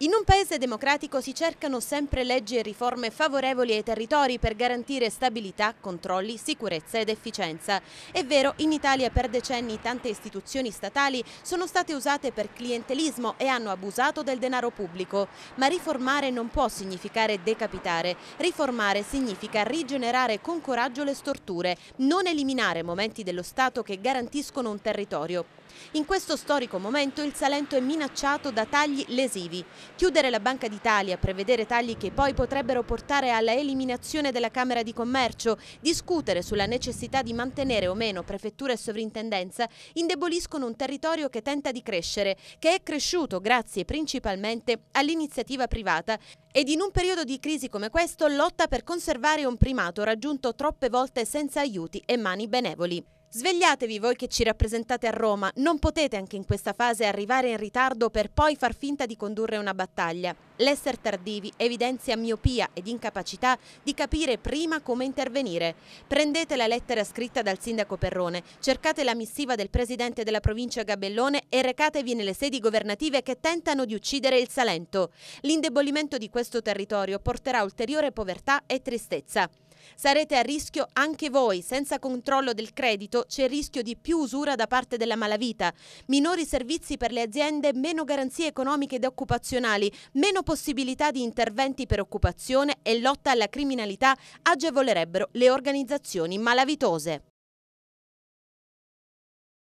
In un paese democratico si cercano sempre leggi e riforme favorevoli ai territori per garantire stabilità, controlli, sicurezza ed efficienza. È vero, in Italia per decenni tante istituzioni statali sono state usate per clientelismo e hanno abusato del denaro pubblico. Ma riformare non può significare decapitare. Riformare significa rigenerare con coraggio le storture, non eliminare momenti dello Stato che garantiscono un territorio. In questo storico momento il Salento è minacciato da tagli lesivi. Chiudere la Banca d'Italia, prevedere tagli che poi potrebbero portare alla eliminazione della Camera di Commercio, discutere sulla necessità di mantenere o meno prefettura e sovrintendenza indeboliscono un territorio che tenta di crescere, che è cresciuto grazie principalmente all'iniziativa privata ed in un periodo di crisi come questo lotta per conservare un primato raggiunto troppe volte senza aiuti e mani benevoli. Svegliatevi voi che ci rappresentate a Roma, non potete anche in questa fase arrivare in ritardo per poi far finta di condurre una battaglia. L'essere tardivi evidenzia miopia ed incapacità di capire prima come intervenire. Prendete la lettera scritta dal sindaco Perrone, cercate la missiva del presidente della provincia Gabellone e recatevi nelle sedi governative che tentano di uccidere il Salento. L'indebolimento di questo territorio porterà ulteriore povertà e tristezza. Sarete a rischio anche voi. Senza controllo del credito c'è il rischio di più usura da parte della malavita, minori servizi per le aziende, meno garanzie economiche ed occupazionali, meno possibilità di interventi per occupazione e lotta alla criminalità agevolerebbero le organizzazioni malavitose.